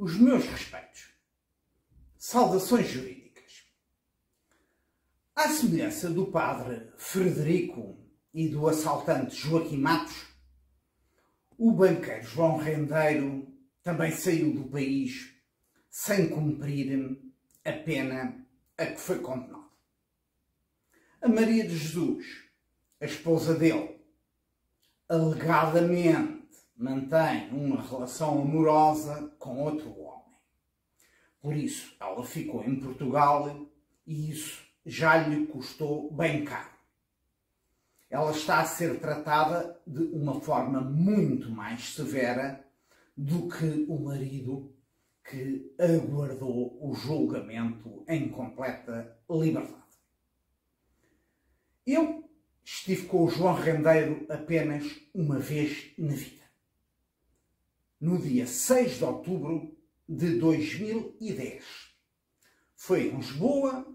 os meus respeitos. Saudações jurídicas. À semelhança do padre Frederico e do assaltante Joaquim Matos, o banqueiro João Rendeiro também saiu do país sem cumprir a pena a que foi condenado. A Maria de Jesus, a esposa dele, alegadamente mantém uma relação amorosa com outro homem. Por isso, ela ficou em Portugal e isso já lhe custou bem caro. Ela está a ser tratada de uma forma muito mais severa do que o marido que aguardou o julgamento em completa liberdade. Eu estive com o João Rendeiro apenas uma vez na vida no dia 6 de outubro de 2010. Foi em Lisboa,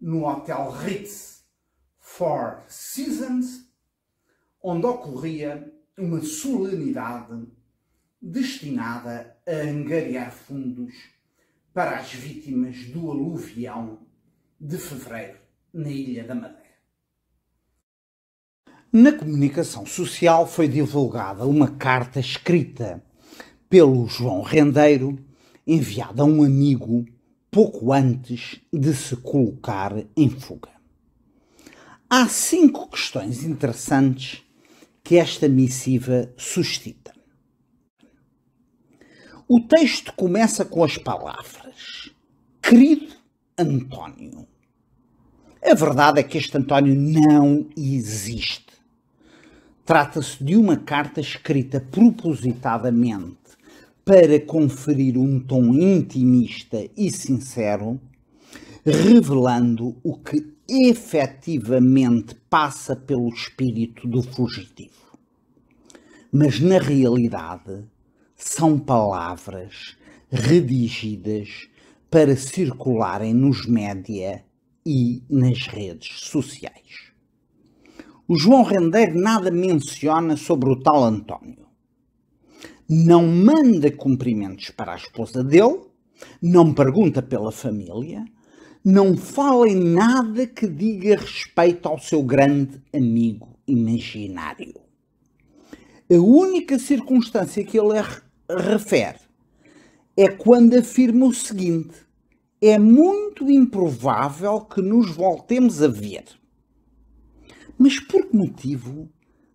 no Hotel Ritz Four Seasons, onde ocorria uma solenidade destinada a angariar fundos para as vítimas do aluvião de fevereiro na Ilha da Madeira. Na comunicação social foi divulgada uma carta escrita pelo João Rendeiro, enviado a um amigo pouco antes de se colocar em fuga. Há cinco questões interessantes que esta missiva suscita. O texto começa com as palavras: Querido António. A verdade é que este António não existe. Trata-se de uma carta escrita propositadamente para conferir um tom intimista e sincero, revelando o que efetivamente passa pelo espírito do fugitivo. Mas na realidade, são palavras redigidas para circularem nos média e nas redes sociais. O João Rendeiro nada menciona sobre o tal António não manda cumprimentos para a esposa dele, não pergunta pela família, não fala em nada que diga respeito ao seu grande amigo imaginário. A única circunstância que ele refere é quando afirma o seguinte: é muito improvável que nos voltemos a ver. Mas por que motivo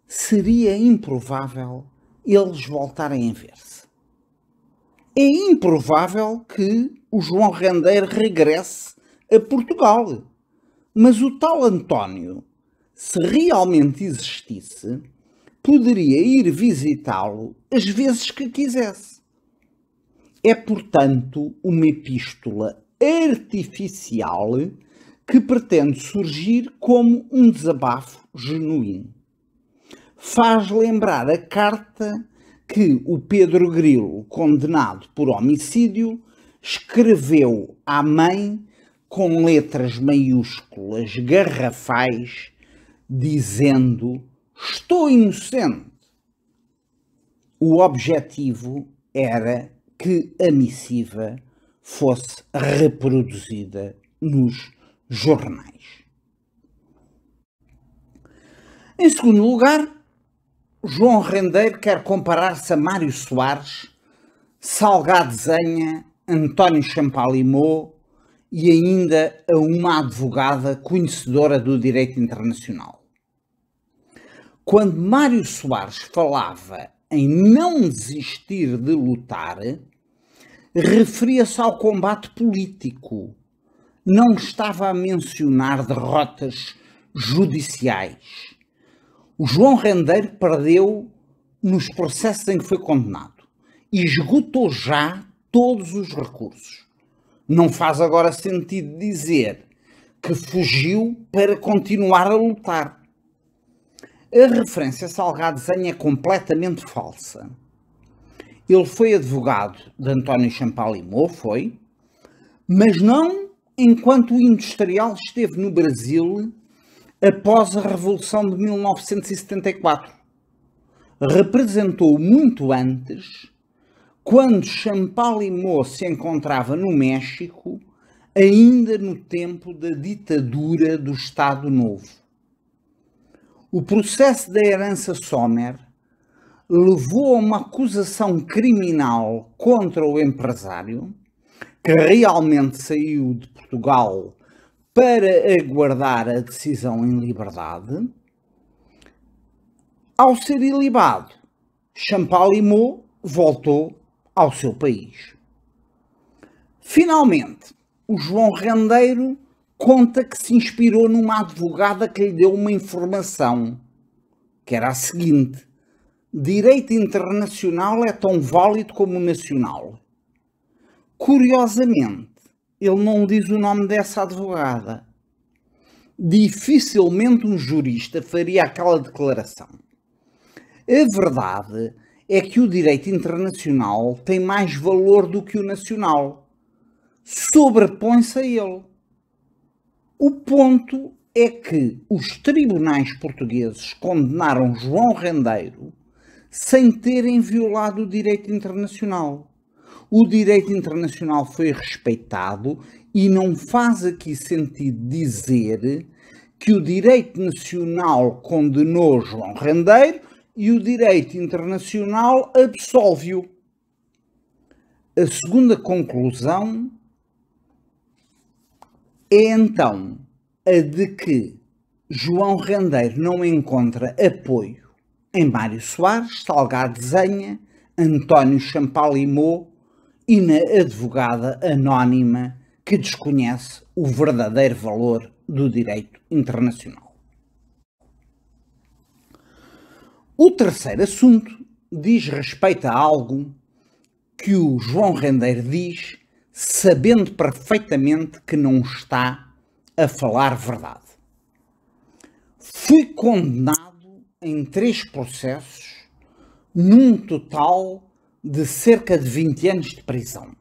seria improvável eles voltarem a ver-se. É improvável que o João Rendeiro regresse a Portugal, mas o tal António, se realmente existisse, poderia ir visitá-lo as vezes que quisesse. É, portanto, uma epístola artificial que pretende surgir como um desabafo genuíno faz lembrar a carta que o Pedro Grilo, condenado por homicídio, escreveu à mãe com letras maiúsculas garrafais, dizendo: Estou inocente. O objetivo era que a missiva fosse reproduzida nos jornais. Em segundo lugar, João Rendeiro quer comparar-se a Mário Soares, Salgado Zenha, António Champalimô e ainda a uma advogada conhecedora do direito internacional. Quando Mário Soares falava em não desistir de lutar, referia-se ao combate político. Não estava a mencionar derrotas judiciais o João Rendeiro perdeu nos processos em que foi condenado e esgotou já todos os recursos. Não faz agora sentido dizer que fugiu para continuar a lutar. A referência a Salgado Zen é completamente falsa. Ele foi advogado de António Champalimau, foi, mas não enquanto o industrial esteve no Brasil após a Revolução de 1974. Representou muito antes, quando Champalimo se encontrava no México, ainda no tempo da ditadura do Estado Novo. O processo da herança Sommer levou a uma acusação criminal contra o empresário, que realmente saiu de Portugal para aguardar a decisão em liberdade, ao ser ilibado, Champalimau voltou ao seu país. Finalmente, o João Rendeiro conta que se inspirou numa advogada que lhe deu uma informação, que era a seguinte: direito internacional é tão válido como nacional. Curiosamente, ele não diz o nome dessa advogada. Dificilmente um jurista faria aquela declaração. A verdade é que o direito internacional tem mais valor do que o nacional. Sobrepõe-se a ele. O ponto é que os tribunais portugueses condenaram João Rendeiro sem terem violado o direito internacional o direito internacional foi respeitado e não faz aqui sentido dizer que o direito nacional condenou João Rendeiro e o direito internacional absolve-o. A segunda conclusão é então a de que João Rendeiro não encontra apoio em Mário Soares, Salgado Zenha, António Champalimau e na advogada anónima que desconhece o verdadeiro valor do direito internacional. O terceiro assunto diz respeito a algo que o João Rendeiro diz, sabendo perfeitamente que não está a falar verdade. Fui condenado em três processos, num total de cerca de 20 anos de prisão.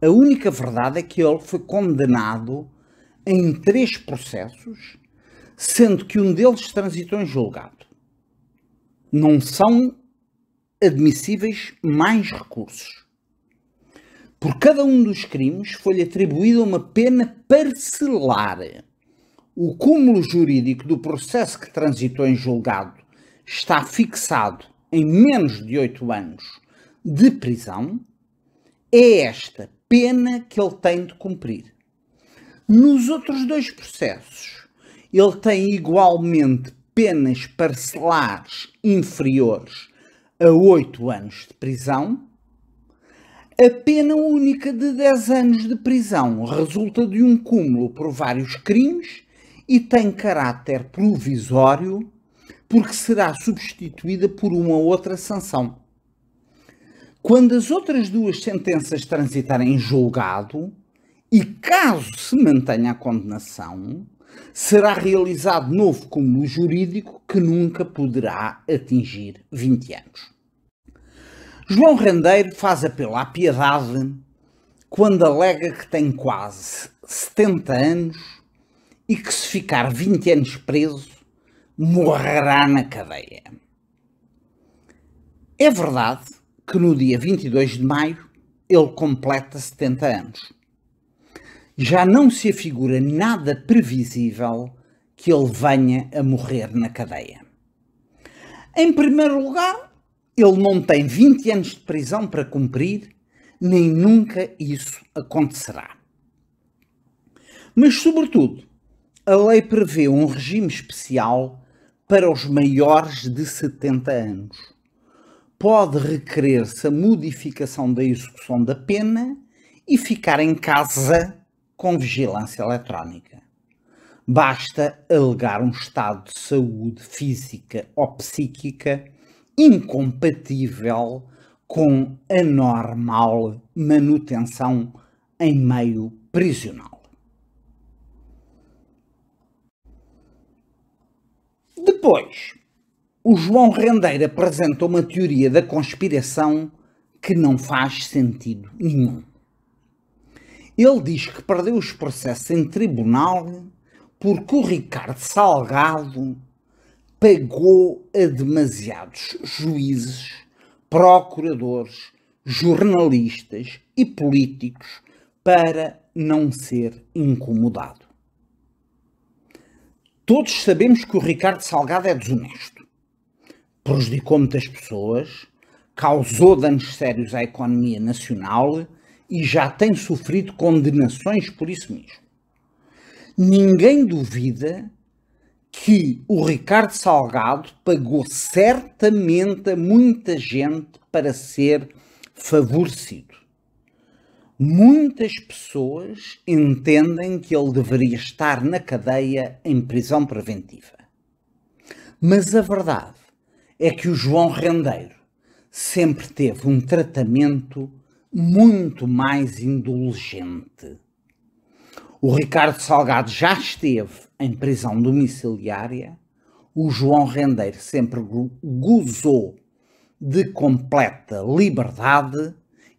A única verdade é que ele foi condenado em três processos, sendo que um deles transitou em julgado. Não são admissíveis mais recursos. Por cada um dos crimes foi-lhe atribuída uma pena parcelar. O cúmulo jurídico do processo que transitou em julgado está fixado em menos de 8 anos de prisão, é esta pena que ele tem de cumprir. Nos outros dois processos, ele tem igualmente penas parcelares inferiores a 8 anos de prisão. A pena única de 10 anos de prisão resulta de um cúmulo por vários crimes e tem caráter provisório porque será substituída por uma outra sanção. Quando as outras duas sentenças transitarem em julgado, e caso se mantenha a condenação, será realizado novo cúmulo jurídico que nunca poderá atingir 20 anos. João Rendeiro faz apelo à piedade quando alega que tem quase 70 anos e que se ficar 20 anos preso morrerá na cadeia. É verdade que no dia 22 de maio ele completa 70 anos. Já não se afigura nada previsível que ele venha a morrer na cadeia. Em primeiro lugar, ele não tem 20 anos de prisão para cumprir, nem nunca isso acontecerá. Mas, sobretudo, a lei prevê um regime especial para os maiores de 70 anos. Pode requerer-se a modificação da execução da pena e ficar em casa com vigilância eletrónica. Basta alegar um estado de saúde física ou psíquica incompatível com a normal manutenção em meio prisional. Depois, o João Rendeiro apresenta uma teoria da conspiração que não faz sentido nenhum. Ele diz que perdeu os processos em tribunal porque o Ricardo Salgado pagou a demasiados juízes, procuradores, jornalistas e políticos para não ser incomodado. Todos sabemos que o Ricardo Salgado é desonesto. Prejudicou muitas pessoas, causou danos sérios à economia nacional e já tem sofrido condenações por isso mesmo. Ninguém duvida que o Ricardo Salgado pagou certamente a muita gente para ser favorecido muitas pessoas entendem que ele deveria estar na cadeia em prisão preventiva. Mas a verdade é que o João Rendeiro sempre teve um tratamento muito mais indulgente. O Ricardo Salgado já esteve em prisão domiciliária, o João Rendeiro sempre gozou de completa liberdade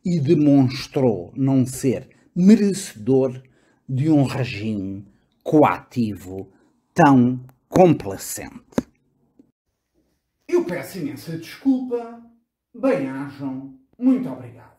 e demonstrou não ser merecedor de um regime coativo tão complacente. Eu peço imensa desculpa. Bem-ajam. Muito obrigado.